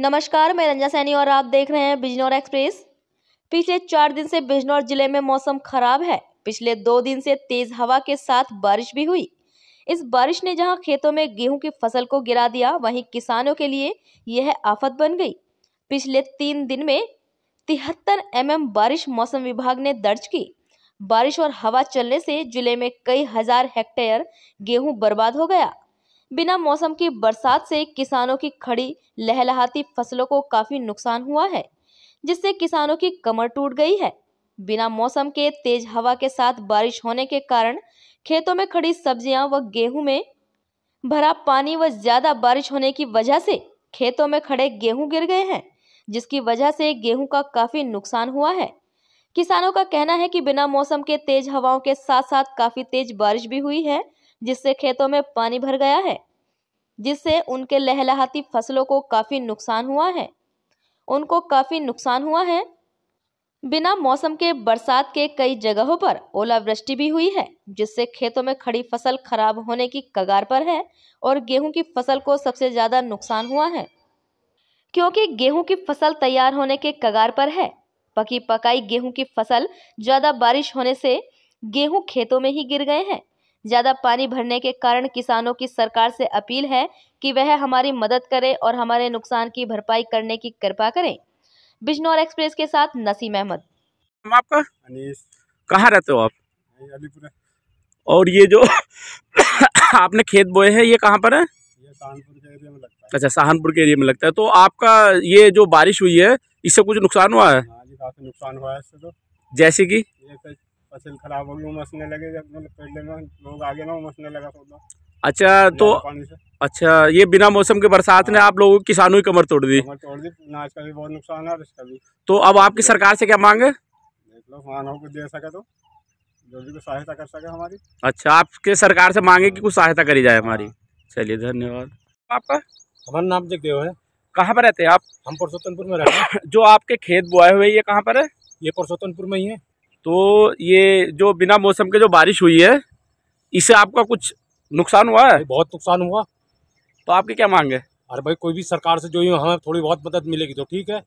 नमस्कार मैं रंजा सैनी और आप देख रहे हैं बिजनौर एक्सप्रेस पिछले चार दिन से बिजनौर जिले में मौसम खराब है पिछले दो दिन से तेज हवा के साथ बारिश भी हुई इस बारिश ने जहां खेतों में गेहूं की फसल को गिरा दिया वहीं किसानों के लिए यह आफत बन गई पिछले तीन दिन में तिहत्तर एम mm बारिश मौसम विभाग ने दर्ज की बारिश और हवा चलने से जिले में कई हजार हेक्टेयर गेहूं बर्बाद हो गया बिना मौसम की बरसात से किसानों की खड़ी लहलहाती फसलों को काफी नुकसान हुआ है जिससे किसानों की कमर टूट गई है बिना मौसम के तेज हवा के साथ बारिश होने के कारण खेतों में खड़ी सब्जियां व गेहूं में भरा पानी व ज्यादा बारिश होने की वजह से खेतों में खड़े गेहूं गिर गए हैं जिसकी वजह से गेहूं का काफी नुकसान हुआ है किसानों का कहना है कि बिना मौसम के तेज हवाओं के साथ साथ काफी तेज बारिश भी हुई है जिससे खेतों में पानी भर गया है जिससे उनके लहलाहाती फसलों को काफ़ी नुकसान हुआ है उनको काफ़ी नुकसान हुआ है बिना मौसम के बरसात के कई जगहों पर ओलावृष्टि भी हुई है जिससे खेतों में खड़ी फसल खराब होने की कगार पर है और गेहूं की फसल को सबसे ज़्यादा नुकसान हुआ है क्योंकि गेहूं की फसल तैयार होने के कगार पर है पकी पकाई गेहूं की फसल ज़्यादा बारिश होने से गेहूं खेतों में ही गिर गए हैं ज़्यादा पानी भरने के कारण किसानों की सरकार से अपील है कि वह हमारी मदद करे और हमारे नुकसान की भरपाई करने की कृपा करें बिजनौर एक्सप्रेस के साथ नसीम अहमद आपका कहाँ रहते हो आप और ये जो आपने खेत बोए हैं ये कहाँ पर है अच्छा सहानपुर के एरिया में लगता है तो आपका ये जो बारिश हुई है इससे कुछ नुकसान हुआ है हाँ काफी नुकसान हुआ है इससे तो जैसे कि फसल खराब होगी उमसने लगे जब मतलब पहले में लोग आगे ना उमसने लगा पौधा अच्छा तो अच्छा ये बिना मौसम के बरसात ने हाँ। आप लोगों किसानों की कमर तोड़ दी कमर तोड़ दी अनाज का भी बहुत नुकसान है इसका भी तो अब आपकी सरकार से क्या मांग है देख लो मानव को दे सके तो जो भी कुछ सहायता कर सके हमारी अच्छा आपके सरकार से मांगे कि हाँ। कुछ सहायता करी जाए हमारी हाँ। चलिए धन्यवाद आपका हमारा नाम जगदेव है कहाँ पर रहते हैं आप हम पुरुषोत्तमपुर में रहते हैं जो आपके खेत बुआए हुए ये कहाँ पर है ये पुरुषोत्तमपुर में ही है तो ये जो बिना मौसम के जो बारिश हुई है इससे आपका कुछ नुकसान हुआ है बहुत नुकसान हुआ तो आपकी क्या मांग है अरे भाई कोई भी सरकार से जो हमें थोड़ी बहुत मदद मिलेगी तो ठीक है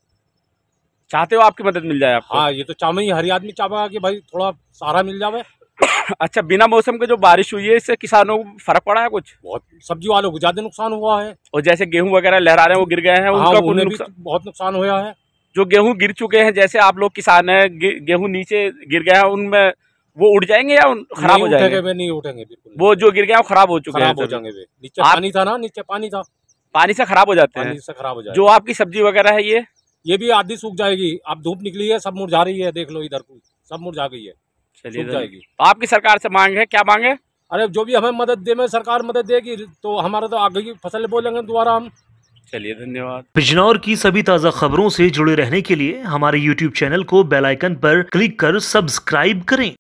चाहते हो आपकी मदद मिल जाए आपको हाँ ये तो चाहे ही हर आदमी चाहेगा कि भाई थोड़ा सहारा मिल जाए अच्छा बिना मौसम के जो बारिश हुई है इससे किसानों को फर्क पड़ा है कुछ बहुत सब्जी वालों को ज्यादा नुकसान हुआ है और जैसे गेहूं वगैरह लहरा रहे हैं वो गिर गए हैं हाँ, उनका भी बहुत नुकसान हुआ है जो गेहूं गिर चुके हैं जैसे आप लोग किसान हैं गेहूं नीचे गिर गया है उनमें वो उठ जाएंगे या खराब हो जाएंगे नहीं उठेंगे वो जो गिर गया वो खराब हो चुके हैं हो जाएंगे नीचे पानी था ना नीचे पानी था पानी से खराब हो जाते हैं खराब हो जाए जो आपकी सब्जी वगैरह है ये ये भी आधी सूख जाएगी आप धूप निकली है सब मुरझा रही है देख लो इधर को सब मुरझा गई है चलिए तो जाएगी आपकी सरकार से मांग है क्या मांग है अरे जो भी हमें मदद दे में सरकार मदद देगी तो हमारा तो आगे की फसल बोलेंगे दोबारा हम चलिए धन्यवाद बिजनौर की सभी ताज़ा खबरों से जुड़े रहने के लिए हमारे यूट्यूब चैनल को बेलाइकन पर क्लिक कर सब्सक्राइब करें